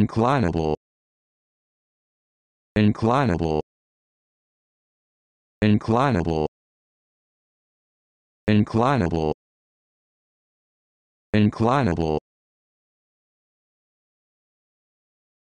inclinable inclinable inclinable inclinable inclinable